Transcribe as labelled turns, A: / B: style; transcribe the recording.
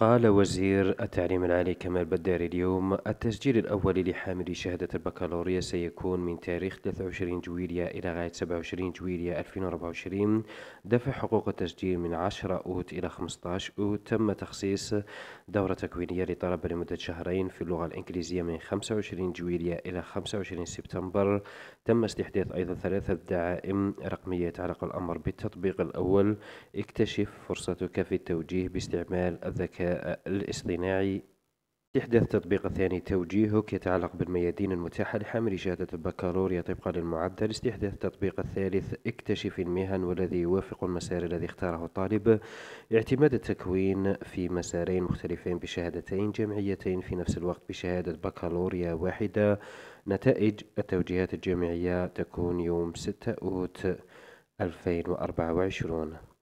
A: قال وزير التعليم العالي كمال بداري اليوم التسجيل الأول لحامل شهادة البكالوريا سيكون من تاريخ 23 جويليا إلى غاية 27 جويليا 2024 دفع حقوق التسجيل من 10 أوت إلى 15 أوت تم تخصيص دورة تكوينية لطلبة لمدة شهرين في اللغة الإنجليزية من 25 جويليا إلى 25 سبتمبر تم استحداث أيضا ثلاثة دعائم رقمية يتعلق الأمر بالتطبيق الأول اكتشف فرصتك في التوجيه باستعمال الذكاء الاصطناعي إحداث تطبيق ثاني توجيهك يتعلق بالميادين المتاحة لحمل شهادة البكالوريا طبقا للمعدل استحداث التطبيق الثالث اكتشف المهن والذي يوافق المسار الذي اختاره الطالب اعتماد التكوين في مسارين مختلفين بشهادتين جامعيتين في نفس الوقت بشهادة بكالوريا واحدة نتائج التوجيهات الجامعية تكون يوم 6 أوت 2024